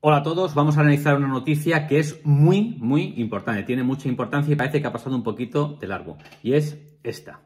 Hola a todos, vamos a analizar una noticia que es muy, muy importante, tiene mucha importancia y parece que ha pasado un poquito de largo, y es esta.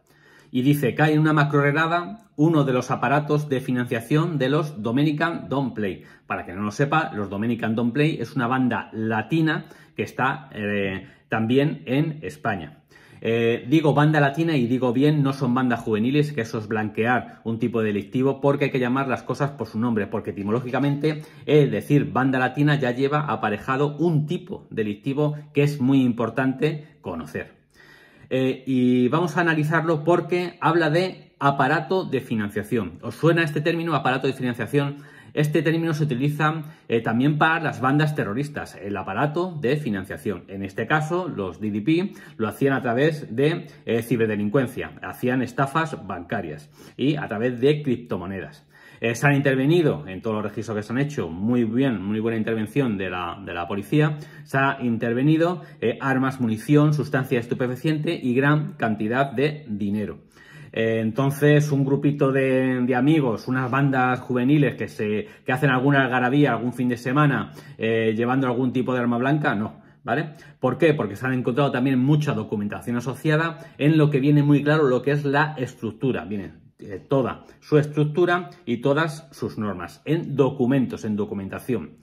Y dice, cae en una macroherrada uno de los aparatos de financiación de los Dominican Don't Play. Para que no lo sepa, los Dominican Don't Play es una banda latina que está eh, también en España. Eh, digo banda latina y digo bien, no son bandas juveniles, que eso es blanquear un tipo de delictivo, porque hay que llamar las cosas por su nombre, porque etimológicamente, es eh, decir, banda latina ya lleva aparejado un tipo delictivo que es muy importante conocer. Eh, y vamos a analizarlo porque habla de aparato de financiación. ¿Os suena este término, aparato de financiación? Este término se utiliza eh, también para las bandas terroristas, el aparato de financiación. En este caso, los DDP lo hacían a través de eh, ciberdelincuencia, hacían estafas bancarias y a través de criptomonedas. Eh, se han intervenido en todos los registros que se han hecho, muy bien, muy buena intervención de la, policía. Se ha intervenido armas, munición, sustancia estupefaciente y gran cantidad de dinero. Eh, entonces, un grupito de, amigos, unas bandas juveniles que, se, hacen alguna algarabía algún fin de semana eh, llevando algún tipo de arma blanca, no. ¿Vale? ¿Por qué? Porque se han encontrado también mucha documentación asociada en lo que viene muy claro lo que es la estructura. vienen eh, toda su estructura y todas sus normas en documentos, en documentación.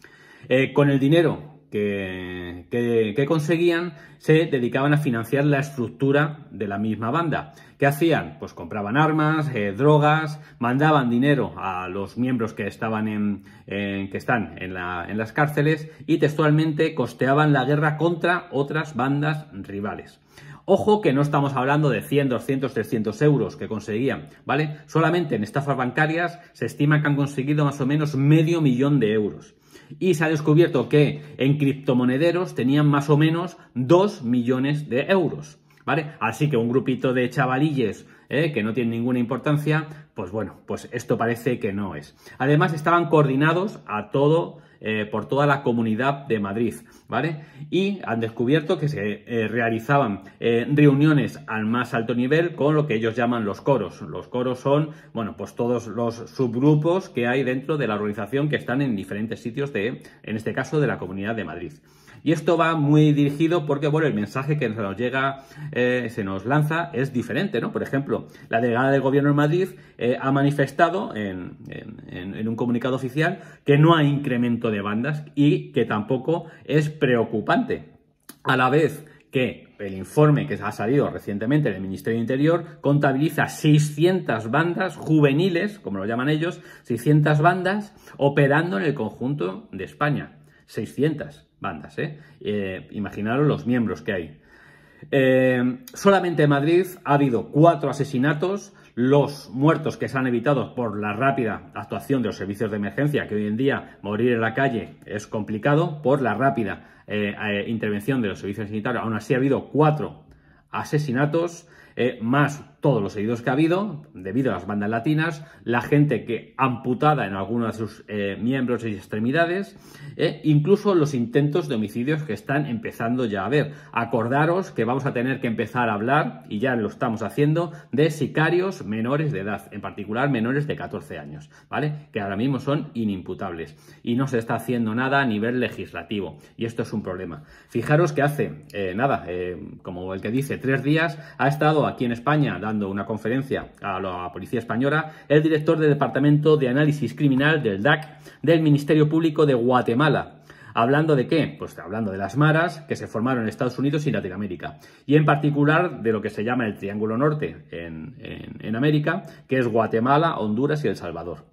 con el dinero, que, conseguían se dedicaban a financiar la estructura de la misma banda. ¿Qué hacían? Pues compraban armas, eh, drogas, mandaban dinero a los miembros que estaban en, que están en, en las cárceles y textualmente costeaban la guerra contra otras bandas rivales. Ojo que no estamos hablando de 100, 200, 300 euros que conseguían, ¿vale? Solamente en estafas bancarias se estima que han conseguido más o menos medio millón de euros y se ha descubierto que en criptomonederos tenían más o menos 2 millones de euros. ¿Vale? Así que un grupito de chavalilles ¿eh? que no tiene ninguna importancia, pues bueno, pues esto parece que no es. Además, estaban coordinados a todo eh, por toda la comunidad de Madrid, ¿vale? Y han descubierto que se eh, realizaban reuniones al más alto nivel con lo que ellos llaman los coros. Los coros son, bueno, pues todos los subgrupos que hay dentro de la organización que están en diferentes sitios de, en este caso, de la comunidad de Madrid. Y esto va muy dirigido porque, bueno, el mensaje que nos llega, eh, se nos lanza es diferente, ¿no? Por ejemplo, la delegada del gobierno en Madrid eh, ha manifestado en, en un comunicado oficial que no hay incremento de bandas y que tampoco es preocupante. A la vez que el informe que ha salido recientemente del Ministerio de Interior contabiliza 600 bandas juveniles, como lo llaman ellos, 600 bandas operando en el conjunto de España. 600 bandas, ¿eh? ¿eh? imaginaros los miembros que hay. Eh, solamente en Madrid ha habido cuatro asesinatos, los muertos que se han evitado por la rápida actuación de los servicios de emergencia, que hoy en día morir en la calle es complicado, por la rápida eh, intervención de los servicios sanitarios. Aún así ha habido cuatro asesinatos, más todos los heridos que ha habido debido a las bandas latinas, la gente que amputada en algunos de sus eh, miembros y extremidades, eh, incluso los intentos de homicidios que están empezando ya a haber. Acordaros que vamos a tener que empezar a hablar, y ya lo estamos haciendo, de sicarios menores de edad, en particular menores de 14 años, ¿vale? Que ahora mismo son inimputables y no se está haciendo nada a nivel legislativo, y esto es un problema. Fijaros que hace, eh, nada, eh, como el que dice, tres días ha estado aquí en España dando una conferencia a la Policía Española el director del Departamento de Análisis Criminal del DAC del Ministerio Público de Guatemala. ¿Hablando de qué? Pues hablando de las maras que se formaron en Estados Unidos y Latinoamérica. Y en particular de lo que se llama el Triángulo Norte en América, que es Guatemala, Honduras y El Salvador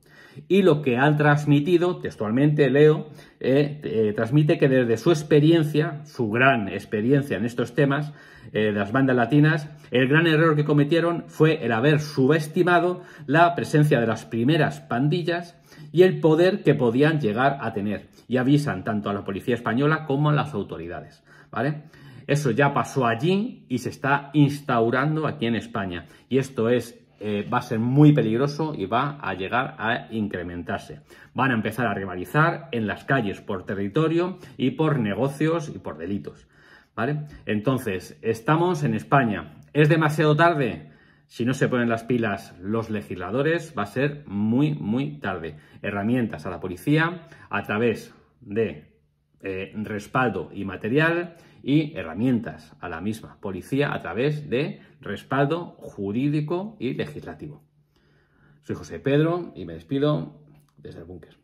y lo que han transmitido, textualmente leo, eh, eh, transmite que desde su experiencia, su gran experiencia en estos temas eh, de las bandas latinas, el gran error que cometieron fue el haber subestimado la presencia de las primeras pandillas y el poder que podían llegar a tener. Y avisan tanto a la policía española como a las autoridades. ¿Vale? Eso ya pasó allí y se está instaurando aquí en España. Y esto es eh, va a ser muy peligroso y va a llegar a incrementarse. Van a empezar a rivalizar en las calles por territorio y por negocios y por delitos. ¿Vale? Entonces, estamos en España. ¿Es demasiado tarde? Si no se ponen las pilas los legisladores, va a ser muy, muy tarde. Herramientas a la policía a través de eh, respaldo y material y herramientas a la misma policía a través de respaldo jurídico y legislativo. Soy José Pedro y me despido desde el búnker.